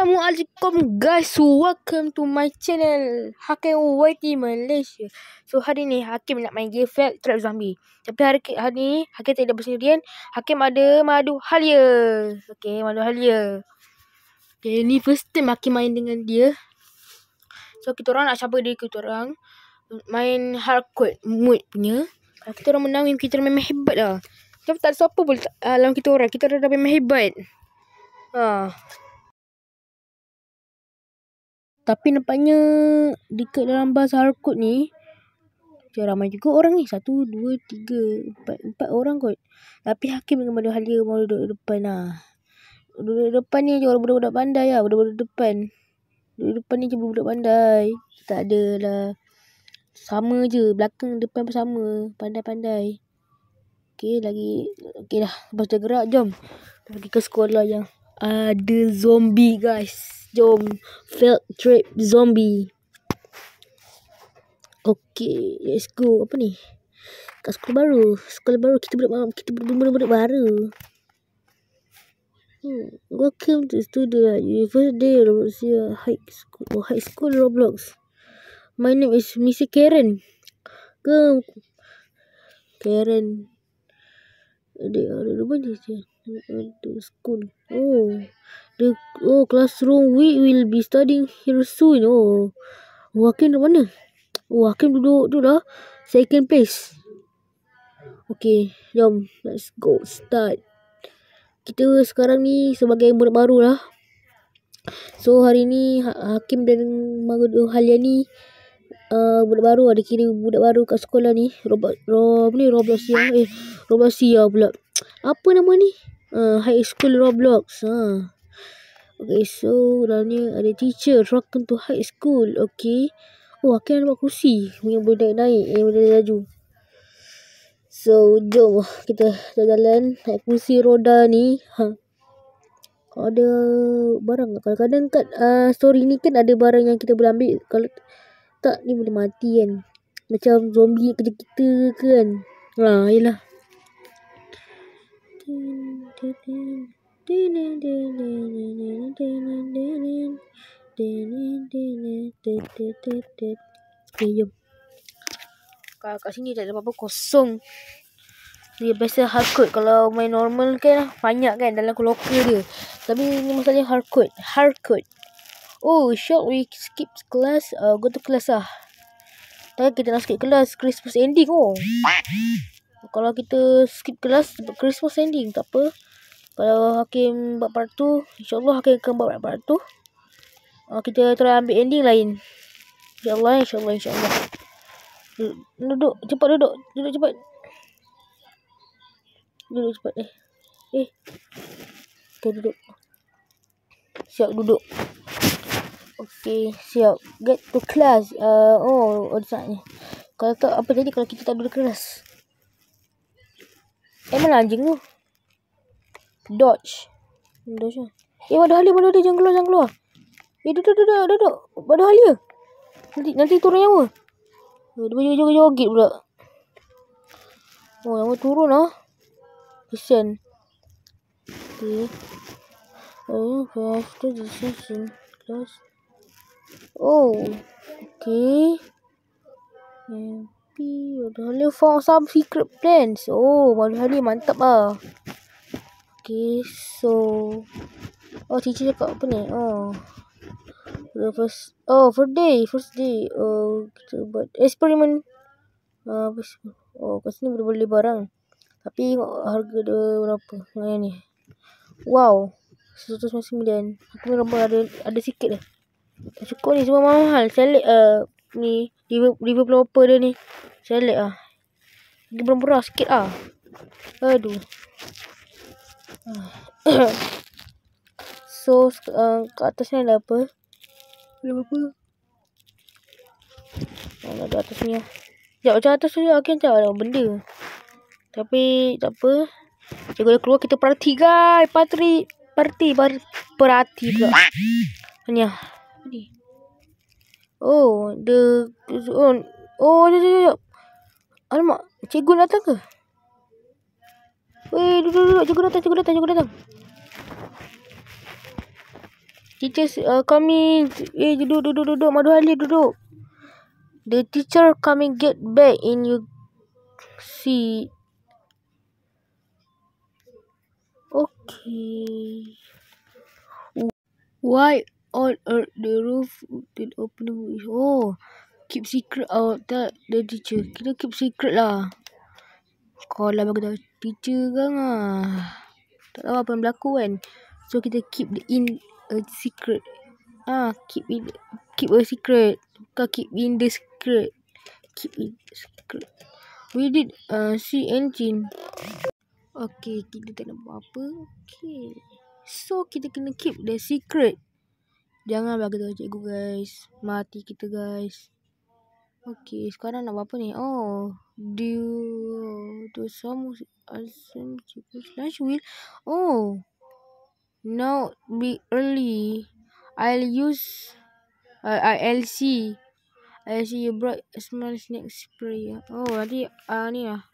Assalamualaikum guys Welcome to my channel Hakim YT Malaysia So hari ni Hakim nak main game Fat Trap Zombie Tapi hari, hari ni Hakim tak ada bersendirian Hakim ada Madu Halia Okay Madu Halia Okay ni first time Hakim main dengan dia So kita orang nak siapa dia kita orang Main hardcore mood punya Kalau kita orang menang kita orang memang hebat lah Tapi tak ada siapa pun dalam ah, kita orang Kita orang dah memang hebat Haa ah. Tapi nampaknya dekat dalam bas Harcourt ni Macam ramai juga orang ni Satu, dua, tiga, empat, empat orang kot Tapi Hakim dengan Madu Halia mau duduk depan lah Duduk depan ni je orang budak-budak pandai lah Budak-budak depan Duduk depan ni je budak-budak pandai Tak ada lah Sama je Belakang depan pun sama Pandai-pandai Okay lagi Okay dah Lepas dah gerak jom Pergi ke sekolah yang ada zombie guys. Jom field trip zombie. Okay, let's go. Apa ni? Kat sekolah baru. Sekolah baru kita boleh malam. Kita boleh budak baru. Hmm. Welcome to studio at University of Rosia ya, High School. Oh, high School Roblox. My name is Mr. Karen. Ke Karen. Ada ada dua je to school. Oh, the oh classroom we will be studying here soon. Oh, Wakin oh, dekat mana? Wakin oh, duduk dulu lah. Second place. Okay, jom. Let's go start. Kita sekarang ni sebagai murid baru lah. So hari ni ha-, Hakim dan Magdul Halia ni uh, budak baru ada kira budak baru kat sekolah ni Robot Rob ni Roblox ya eh Roblox ya pula apa nama ni? Uh, high school Roblox. Ha. Okay, so dalamnya ada teacher rocking to high school. Okay. Oh, akhirnya ada buat kursi yang boleh naik-naik, yang boleh laju. So, jom kita jalan-jalan naik kursi roda ni. Ha. Ada barang tak? Kadang-kadang kat uh, ah, story ni kan ada barang yang kita boleh ambil. Kalau tak, ni boleh mati kan. Macam zombie kerja kita kan. Ha, yelah. Kalau kat sini tak ada apa-apa kosong Dia biasa hardcode Kalau main normal kan Banyak kan dalam kloker dia Tapi ni masalahnya hardcode, hardcode. Oh short we skip class uh, Go to class lah Tak kita nak skip class Christmas ending oh kalau kita skip kelas sebab Christmas ending tak apa. Kalau Hakim buat part tu, insya-Allah Hakim akan buat part tu. Uh, ah, kita try ambil ending lain. Ya allah insya-Allah, insya-Allah. Duduk, cepat duduk. Duduk cepat. Duduk cepat eh. Eh. Kita duduk. Siap duduk. Okey, siap. Get to class. Uh, oh, ada oh, saatnya. Kalau tak, apa jadi kalau kita tak duduk kelas? Eh mana anjing tu? Dodge. Dodge. Kan? Eh waduh halia, waduh dia Jangan keluar, jangan keluar. Eh duduk, duduk, duduk. duduk. Waduh halia. Nanti, nanti turun nyawa. Oh, dia boleh jaga jogit pula. Oh, nyawa turun lah. Kesian. Okay. Oh, faster decision. Close. Oh. Okay. Hmm tapi dah Halim found some secret plans oh malu hari mantap ah okay so oh cici cakap apa ni oh the first oh first day first day oh kita buat experiment ah uh, oh kat ni boleh beli barang tapi harga dia berapa ni ni wow 199 aku ni ramai ada ada sikit lah. tak cukup ni semua mahal selit ni river, river pelopor dia ni Select lah Dia berang-berang sikit lah Aduh So uh, kat atas ni ada apa Ada apa Ada ah, atas ni ah. Sekejap macam atas ni Okay macam ada benda Tapi tak apa Jika dah keluar kita perhati guys Patri Perhati Perhati pula Ini lah Ini Oh, the oh, oh, jap, jap, jap. Alamak, cikgu datang ke? Wei, duduk, duduk, cikgu datang, cikgu datang, cikgu datang. Teacher uh, coming. Eh, duduk, duduk, duduk, madu halil, duduk. The teacher coming get back in you see. Okay. Why? all uh, the roof did open roof. Oh, keep secret out oh, that the teacher. Hmm. Kita keep secret lah. Kalau lah bagi tahu teacher kan ah. Tak tahu apa yang berlaku kan. So kita keep the in a secret. Ah, keep it keep a secret. kau keep in the secret. Keep it secret. We did uh, see engine. Okay, kita tak nak buat apa. Okay. So, kita kena keep the secret. Jangan bagi tahu cikgu guys. Mati kita guys. Okey, sekarang nak buat apa ni? Oh, do do some awesome cikgu lunch wheel Oh. Now be early. I'll use uh, I I'll see. I'll see you brought a small snack spray. Oh, nanti uh, ni lah.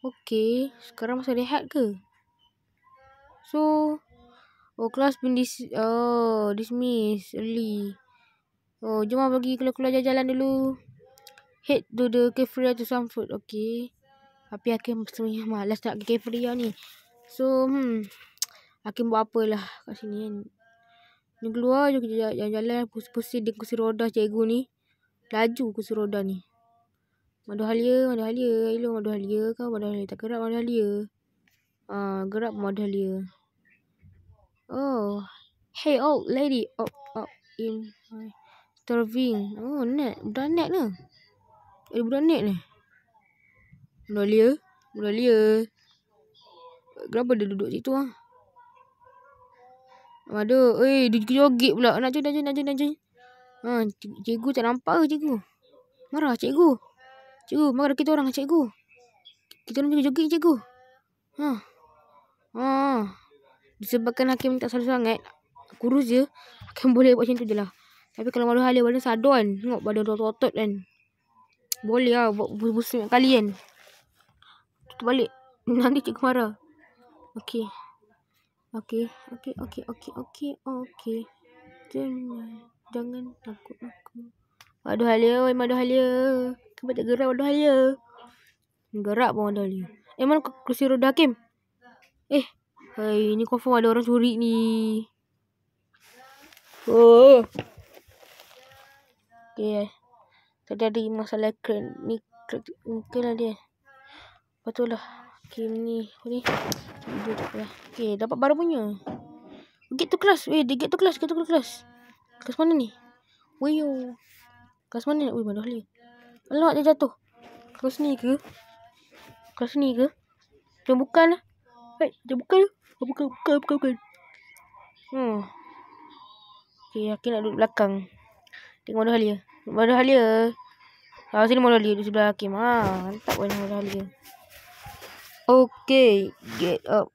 Okey, sekarang masa lihat ke? So Oh class been dis Oh dismiss Early Oh jom pergi keluar-keluar jalan-jalan dulu Head to the cafeteria to some food Okay Tapi Hakim sebenarnya malas nak pergi cafeteria ni So hmm Hakim buat lah kat sini kan Ni keluar je jalan-jalan Pusing-pusing dengan kursi roda cikgu ni Laju kursi roda ni Madu halia, madu halia. Elok madu halia kau, madu halia. Tak gerak madu halia. Uh, ah, gerak madu halia. Oh, hey old oh, lady, oh oh in serving. Oh net, budak net ke? Eh, Ada budak net ni. Nolia, Nolia. Kenapa dia duduk situ ah? Ha? eh dia joget pula. Nak jadi nak jadi nak jadi. Ha, cikgu tak nampak ke cikgu? Marah cikgu. Cikgu, marah kita orang cikgu. Kita orang juga joget cikgu. Ha. Ha. Disebabkan Hakim tak selalu sangat Kurus je Hakim boleh buat macam tu je lah Tapi kalau malu halia badan sadu kan Tengok badan rotot otot kan Boleh lah buat busa-busa yang kali kan Tutup balik Nanti cikgu marah Okay Okay Okay Okay Okay Okay Okay Jangan Jangan takut aku Waduh halia Oi waduh halia Kenapa tak gerak waduh halia Gerak pun waduh halia Eh mana kursi roda Hakim Eh Hei, ni confirm ada orang curi ni. Oh. Okay. Eh. Tadi ada masalah crane. Ni crane. Mungkin lah dia. Lepas tu lah. Okay, ni. Ni. Lah. Okay, dapat baru punya. Get to class. Weh, dia get to class. Get to class. Kelas mana ni? Weh, yo. Kelas mana ni? Weh, mana ni? Alamak, dia jatuh. Kelas ni ke? Kelas ni ke? Jom bukan lah. Hei, dia buka dia. Buka, buka, buka, buka. Hmm. Okay, aku nak duduk belakang. Tengok mana halia. Mana halia? Kalau ah, sini mana halia? Di sebelah Hakim. Ha, mantap mana halia. Okay, get up.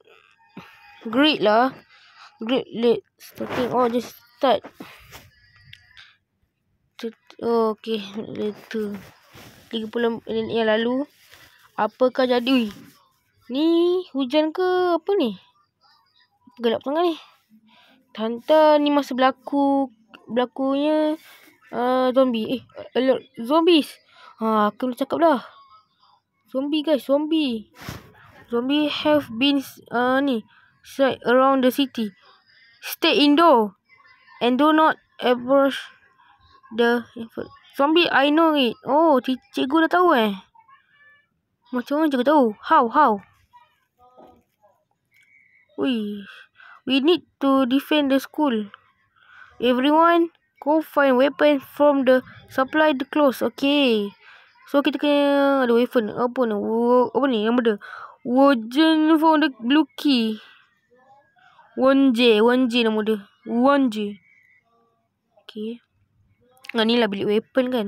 Great lah. Great late. Starting. Oh, just start. Oh, okay, later. 30 minit yang lalu. Apakah jadi? Ni hujan ke apa ni? Gelap sangat ni. Tante ni masa berlaku berlakunya uh, zombie. Eh, alert. zombies. Ha, aku nak cakap dah. Zombie guys, zombie. Zombie have been uh, ni right around the city. Stay indoor and do not approach the zombie I know it. Oh, cikgu dah tahu eh. Macam mana cikgu tahu? How, how? We we need to defend the school. Everyone go find weapon from the supply the close. Okay. So kita kena ada weapon apa ni? Apa ni? Yang benda. Wojen from the blue key. Wonje, Wonje nama dia. Wonje. Okay. Ha ni lah bilik weapon kan.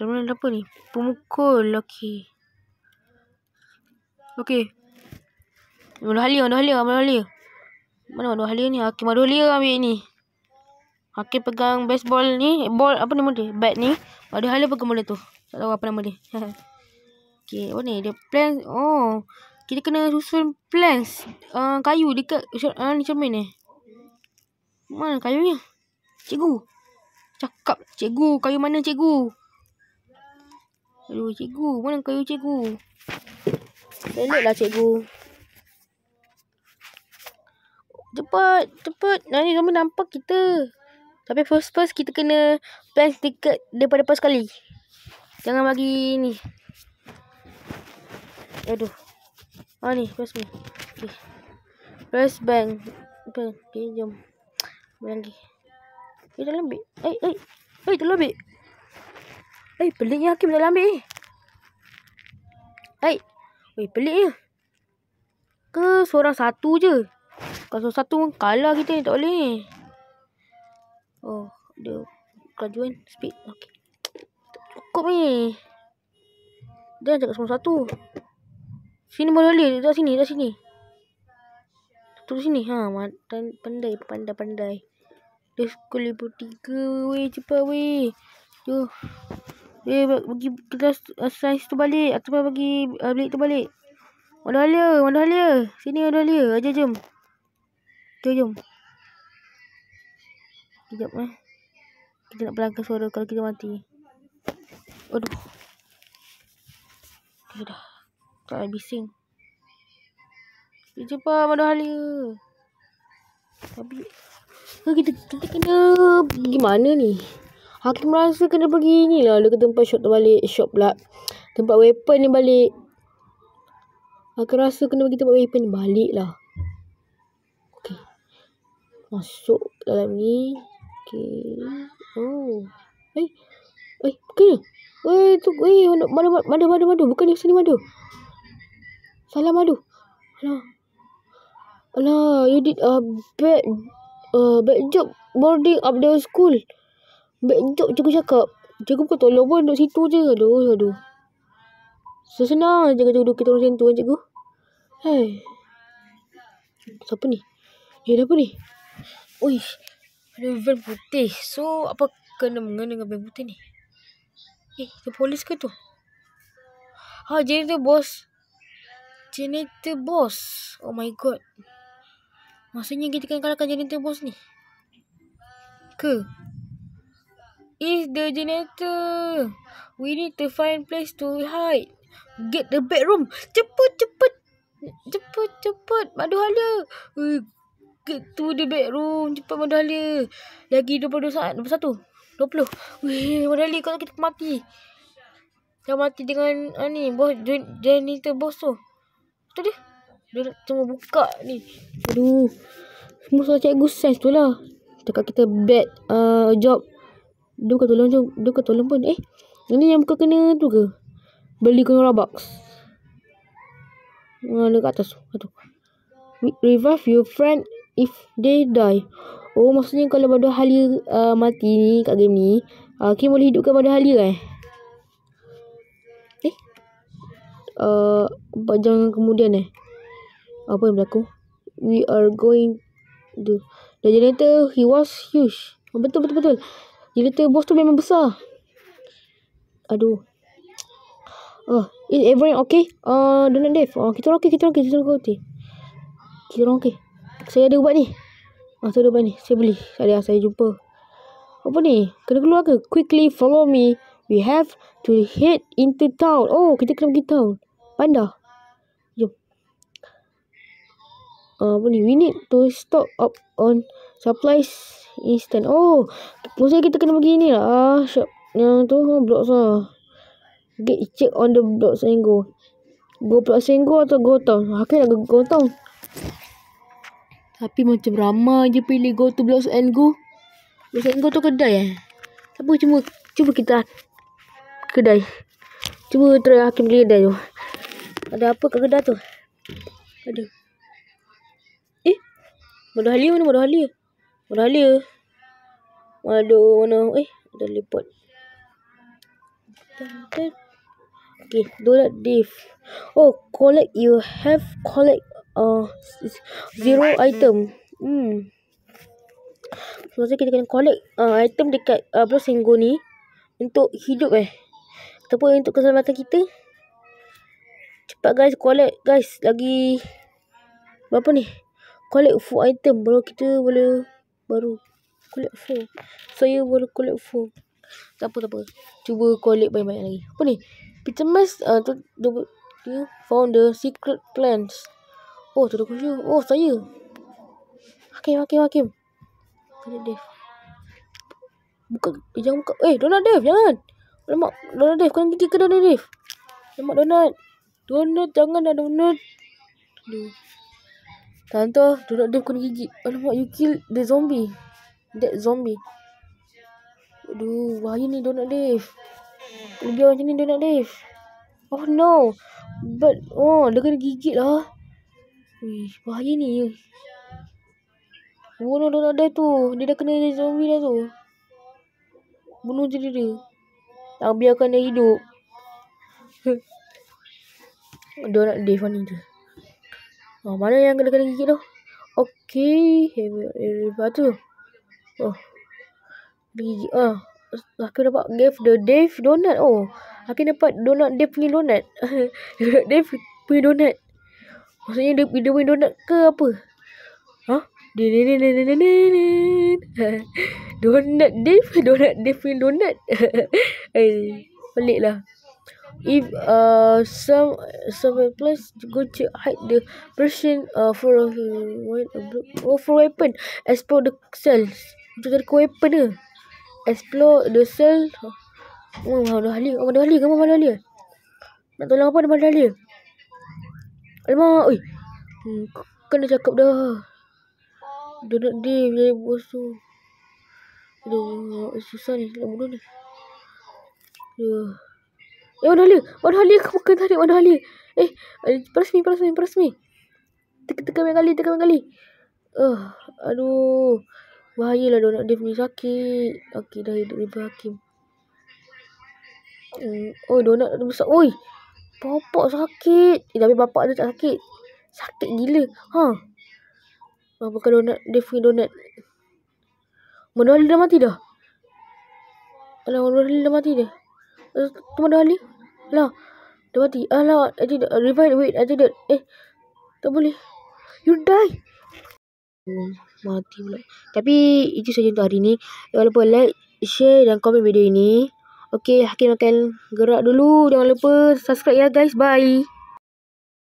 Kalau mana ada apa ni? Pemukul. Okay. Okay. Mana halia, mana halia, mana halia. Mana mana halia ni? Hakim ada halia ambil ni. Hakim pegang baseball ni. Eh, ball, apa nama dia? Bat ni. Ada halia pegang bola tu. Tak tahu apa nama dia. okay, apa ni? Dia plan. Oh. Kita kena susun plans. Uh, kayu dekat uh, ni cermin ni. Mana kayunya ni? Cikgu. Cakap. Cikgu, kayu mana cikgu? Aduh, cikgu. Mana kayu cikgu? Pelik lah cikgu. Cepat, cepat. Nanti kamu nampak kita. Tapi first first kita kena plan sedikit depan pas sekali. Jangan bagi ni. Aduh. Ha ah, ni, first me. Okay. First bank Okay, okay jom. Bagi. Eh, dalam ambil. Eh, eh. Eh, dalam ambil. Eh, peliknya Hakim dalam ambil. Eh, eh peliknya. Ke seorang satu je. Kalau satu pun kalah kita ni tak boleh. Oh, dia kerajuan speed. Okey. Cukup ni. Dia cakap semua satu. Sini boleh boleh. Dekat sini, dekat sini. Tutup sini. Ha, matan, pandai, pandai, pandai. Dia suka lebih tiga. Weh, cepat weh. Tu. Eh, bagi kelas sains tu balik. Atau bagi uh, bilik tu balik. Mana halia? Mana halia? Sini ada halia. Ajar jem. Okey, jom. Sekejap eh. Kita nak pelangkan suara kalau kita mati. Aduh. Okay, dah. Tak ada bising. Kita jumpa Madu Halia. Tapi... Ha, kita, kita kena pergi mana ni? Hakim rasa kena pergi ni lah. Dia ke tempat shop balik Shop pula. Tempat weapon ni balik. Hakim rasa kena pergi tempat weapon ni balik lah masuk dalam ni okey oh eh eh ke eh tu eh mana mana mana mana madu bukan yang sini madu salah madu alah alah you did a bad uh, bad job boarding up the school bad job cikgu cakap cikgu bukan tolong pun duduk situ je aduh aduh Sesenang je kata duduk kita orang macam tu kan cikgu. Hai. Siapa ni? Eh, apa ni? Ui, ada van putih. So, apa kena mengena dengan van putih ni? Eh, tu polis ke tu? Ha, ah, janitor bos. Janitor bos. Oh my god. Maksudnya kita kena kalahkan janitor bos ni. Ke? Is the janitor. We need to find place to hide. Get the bedroom. Cepat, cepat. Cepat, cepat. Madu hala. Ui, eh, tu dia bedroom cepat modali lagi 22 saat 21 20 weh modali kau kita mati kau mati dengan ah, ni bos janitor bos tu tu dia dia semua buka ni aduh semua salah cikgu sense tu lah cakap kita bad uh, job dia bukan tolong dia bukan tolong pun eh ni yang buka kena tu ke beli kena robux ada ah, kat atas tu revive your friend if they die. Oh, maksudnya kalau badu halia uh, mati ni kat game ni, uh, Kim boleh hidupkan badu halia kan? Eh? eh? Uh, 4 kemudian eh? Apa yang berlaku? We are going to... The generator, he was huge. Oh, betul, betul, betul. Generator boss tu memang besar. Aduh. Oh, is everyone okay? Uh, don't and Dave. Oh, kita orang okay, kita orang okay, kita orang okay. Kita orang okay. Saya ada ubat ni. Ah, saya ada ubat ni. Saya beli. Saya saya jumpa. Apa ni? Kena keluar ke? Quickly follow me. We have to head into town. Oh, kita kena pergi town. Bandar. Jom. Uh, apa ni? We need to stock up on supplies instant. Oh, maksudnya kita kena pergi ni lah. Ah, shop yang tu oh, blok sah. Get check on the blok senggo. Go blok senggo atau go town? Okay, ah, go town. Tapi macam ramai je pilih go to blocks and go. Blocks and go tu kedai eh. Tapi cuma cuba kita kedai. Cuba try hakim beli kedai tu. Ada apa kat kedai tu? Ada. Eh. Madu Halia mana Madu Halia? Madu Halia. Ada mana? Eh. ada lipat. Okay. do that Dave. Oh. Collect. You have collect uh, zero item. Hmm. Sebenarnya kita kena collect uh, item dekat uh, Blue Sengo ni untuk hidup eh. Ataupun untuk keselamatan kita. Cepat guys collect guys lagi berapa ni? Collect full item baru kita boleh baru collect full. Saya so, boleh collect full. Tak apa tak apa. Cuba collect banyak-banyak lagi. Apa ni? Peter uh, tu dia found the secret plans. Oh, tu dekat dia. Oh, saya. Hakim, Hakim, Hakim. Kena Dave. Buka, eh, jangan buka. Eh, donat Dave, jangan. Lemak, donat Dave, kena gigit ke Donald Dave. Lemak donat, donat, jangan ada lah, donat. Aduh. Tante, donat Dave kena gigit. Alamak, you kill the zombie. That zombie. Aduh, bahaya ni donat Dave. Lebih biar macam ni donat Dave. Oh no. But, oh, dia kena gigit lah. Wih, bahaya ni. Bunuh oh, dia dah tu. Dia dah kena jadi zombie dah tu. Bunuh je dia. Tak biarkan dia hidup. dia nak Dave ni tu. Oh, mana yang kena-kena gigit tu? Okay. Lepas tu. Oh. Dia gigit. Ah. Aku dapat gave the Dave donut. Oh. Aku dapat donut Dave punya donut. Dave punya donut. Maksudnya dia, dia main donut ke apa? Ha? Huh? Donut Dave, donut donut donut donut donut donut donut lah If uh, some some plus go to hide the person uh, for uh, what, for weapon explore the cells untuk cari weapon ke explore the cell oh, mana ahli oh, mana ahli kamu mana ahli nak tolong apa mana ahli Alamak, oi. Hmm, kena cakap dah. Dia nak dia menjadi bos eh, susah ni. Nak bunuh ni. Eh, mana Halia? Mana Halia? Kamu kena tarik mana Halia? Eh, peras mi, peras mi, peras mi. teka-teka banyak kali, tekan banyak kali. Uh, aduh. Bahayalah dia nak dia punya sakit. Okey, dah hidup dia berhakim. Oh, hmm, oi, donat besar. Oi. Bapak sakit. Eh, tapi bapak dia tak sakit. Sakit gila. Ha. Huh. Ah, bapak donat. Dia free donat. Mendoali dah mati dah. Alah, Mendoali dah mati dah. Eh, tu Mendoali. Alah. Dia mati. Alah. I did uh, Revive. Wait. I did it. Eh. Tak boleh. You die. Oh, mati pula. Tapi itu saja untuk hari ni. Walaupun like, share dan komen video ini. Okey, Hakim akan gerak dulu. Jangan lupa subscribe ya guys. Bye.